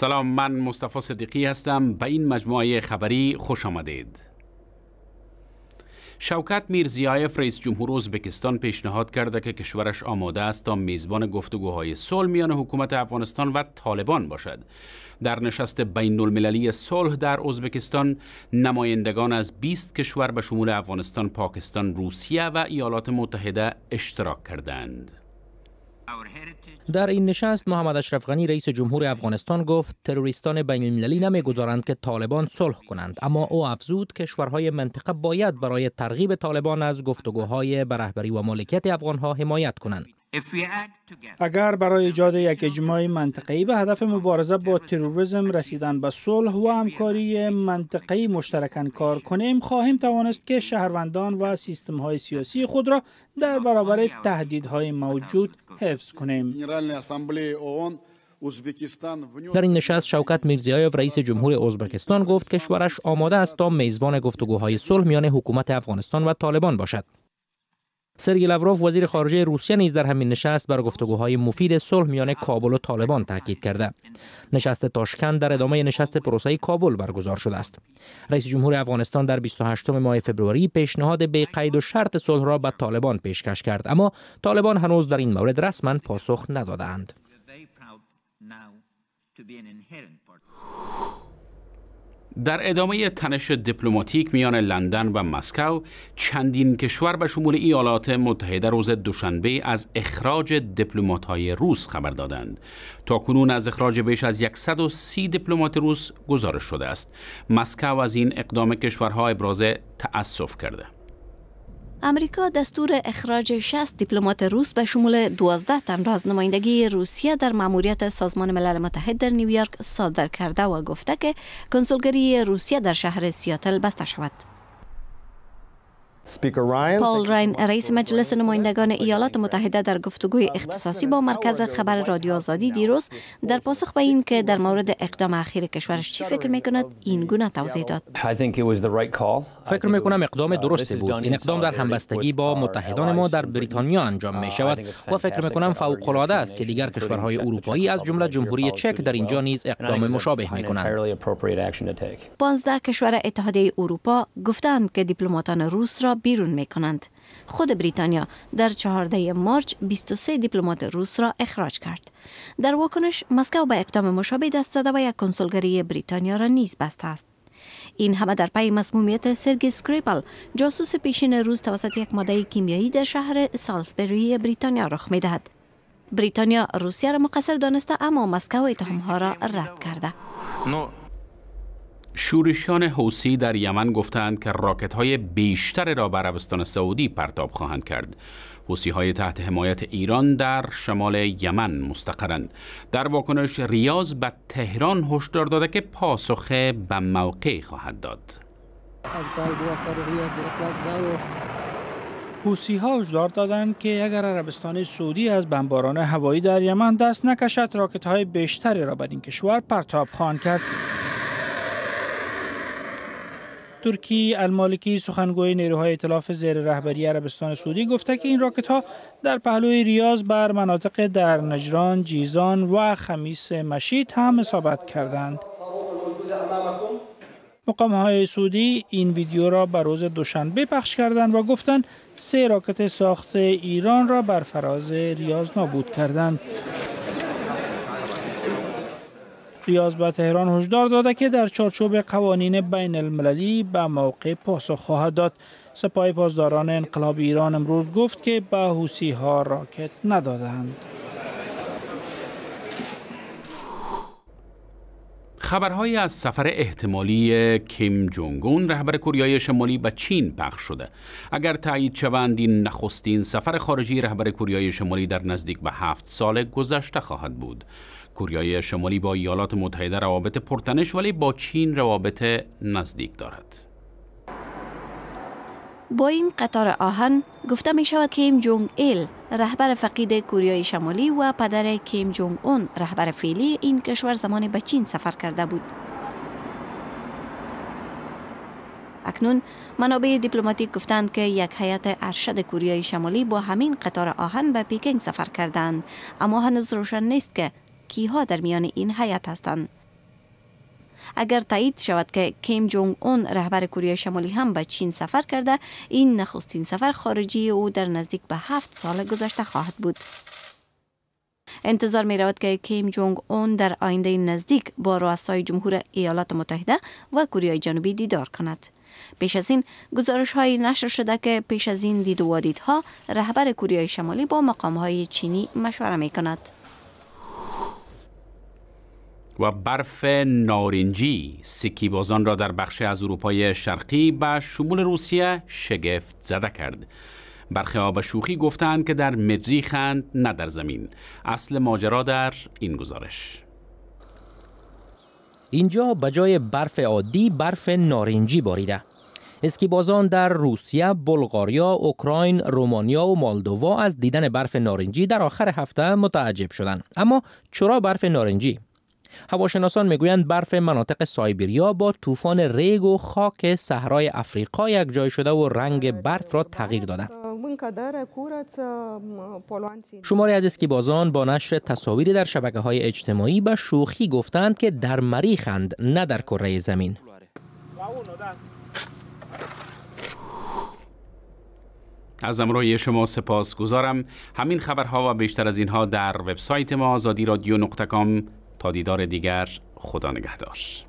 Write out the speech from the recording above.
سلام من مصطفی صدیقی هستم به این مجموعه خبری خوش آمدید شوکت میرزیایف رئیس جمهور ازبکستان پیشنهاد کرده که کشورش آماده است تا میزبان گفتگوهای صلح میان حکومت افغانستان و طالبان باشد در نشست بین المللی صلح در ازبکستان نمایندگان از 20 کشور به شمول افغانستان، پاکستان، روسیه و ایالات متحده اشتراک کردند. در این نشست محمد اشرف غنی رئیس جمهور افغانستان گفت تروریستان بین المللی گذارند که طالبان صلح کنند اما او افزود کشورهای منطقه باید برای ترغیب طالبان از گفتگوهای برهبری و مالکیت افغانها حمایت کنند اگر برای ایجاد یک اجماع منطقه‌ای به هدف مبارزه با تروریسم رسیدن به صلح و همکاری منطقه‌ای مشترکان کار کنیم خواهیم توانست که شهروندان و سیستم‌های سیاسی خود را در برابر تهدیدهای موجود حفظ کنیم در این نشست شوکت میرزیایف رئیس جمهور ازبکستان گفت کشورش آماده است تا میزبان گفتگوهای صلح میان حکومت افغانستان و طالبان باشد سرگی لوروف وزیر خارجه روسیه نیز در همین نشست بر گفتگوهای مفید صلح میان کابل و طالبان تاکید کرده نشست تاشکند در ادامه نشست پروسه کابل برگزار شده است رئیس جمهور افغانستان در 28 ماه فوریه پیشنهاد به قید و شرط صلح را به طالبان پیشکش کرد اما طالبان هنوز در این مورد رسما پاسخ ندادند در ادامه تنش دیپلماتیک میان لندن و مسکو چندین کشور به شمول ایالات متحده روز دوشنبه از اخراج های روس خبر دادند تا کنون از اخراج بیش از 130 دیپلمات روس گزارش شده است مسکو از این اقدام کشورها ابراز تأسف کرده امریکا دستور اخراج 60 دیپلمات روس به شمول 12 تن را از نمایندگی روسیه در ماموریت سازمان ملل متحد در نیویورک صادر کرده و گفته که کنسولگری روسیه در شهر سیاتل بسته شود. پاول راین رئیس مجلس نمایندگان ایالات متحده در گفتگوی اختصاصی با مرکز خبر رادیو آزادی دیروز در پاسخ به این که در مورد اقدام اخیر کشورش چی فکر می این گونه توضیح داد فکر میکنم اقدام uh, درستی بود این اقدام در همبستگی با متحدان ما در بریتانیا انجام uh, می شود و فکر میکنم فوق العاده است که دیگر کشورهای اروپایی از جمله جمهوری چک در اینجا نیز اقدام مشابه می کنند 15 کشور اتحادیه اروپا گفتند که دیپلماتان روس را بیرون می کنند. خود بریتانیا در 14 مارچ 23 دیپلمات روس را اخراج کرد. در واکنش مسکو به اقدام مشابه دست زده و یک کنسولگری بریتانیا را نیز بسته است. این همه در پی مسمومیت سرگی سکریپل جاسوس پیشین روس توسط یک ماده کیمیایی در شهر سالسبری بریتانیا رخ می دهد. بریتانیا روسیه را مقصر دانسته اما مسکو اتهام ها را رد کرده. شورشیان حوسی در یمن گفتند که راکت های بیشتر را بر عربستان سعودی پرتاب خواهند کرد. حوسی های تحت حمایت ایران در شمال یمن مستقرند. در واکنش ریاض به تهران هشدار داده که پاسخ به موقع خواهد داد. حوسی ها هشدار دادند که اگر عربستان سعودی از بمباران هوایی در یمن دست نکشد راکت های بیشتری را بر این کشور پرتاب خواهند کرد. ترکی المالکی سخنگوی نیروهای اطلاف زیر رهبری عربستان سعودی گفته که این راکت ها در پهلوی ریاض بر مناطق در نجران، جیزان و خمیس مشید هم اصابت کردند. مقام های سعودی این ویدیو را بر روز دوشنبه پخش کردند و گفتند سه راکت ساخت ایران را بر فراز ریاض نابود کردند. ریاض به تهران هشدار داده که در چارچوب قوانین بین المللی به موقع پاسخ خواهد داد سپاه پاسداران انقلاب ایران امروز گفت که به حوسی ها راکت ندادند خبرهایی از سفر احتمالی کیم جونگون رهبر کوریای شمالی به چین پخش شده اگر تایید شوند این نخستین سفر خارجی رهبر کوریای شمالی در نزدیک به هفت سال گذشته خواهد بود کوریای شمالی با ایالات متحده روابط پرتنش ولی با چین روابط نزدیک دارد. با این قطار آهن گفته می شود کیم جونگ ایل رهبر فقید کوریای شمالی و پدر کیم جونگ اون رهبر فعلی این کشور زمان به چین سفر کرده بود. اکنون منابع دیپلماتیک گفتند که یک هیئت ارشد کوریای شمالی با همین قطار آهن به پیکنگ سفر کردند اما هنوز روشن نیست که کیها در میان این حیات هستند اگر تایید شود که کیم جونگ اون رهبر کره شمالی هم به چین سفر کرده این نخستین سفر خارجی او در نزدیک به هفت سال گذشته خواهد بود انتظار می رود که کیم جونگ اون در آینده نزدیک با رؤسای جمهور ایالات متحده و کره جنوبی دیدار کند پیش از این گزارش های نشر شده که پیش از این دید و ها رهبر کره شمالی با مقام های چینی مشوره می کند و برف نارنجی سکی بازان را در بخش از اروپای شرقی و شمول روسیه شگفت زده کرد برخی آب شوخی گفتند که در مریخند نه در زمین اصل ماجرا در این گزارش اینجا به جای برف عادی برف نارنجی باریده اسکی بازان در روسیه، بلغاریا، اوکراین، رومانیا و مالدووا از دیدن برف نارنجی در آخر هفته متعجب شدند. اما چرا برف نارنجی؟ هواشناسان میگویند برف مناطق سایبریا با طوفان ریگ و خاک صحرای افریقا یک جای شده و رنگ برف را تغییر داده شماری از اسکیبازان با نشر تصاویری در شبکه های اجتماعی به شوخی گفتند که در مریخند نه در کره زمین. از امروی شما سپاس همین خبرها و بیشتر از اینها در وبسایت ما آزادی رادیو نقطه تا دیدار دیگر خدا نگهدار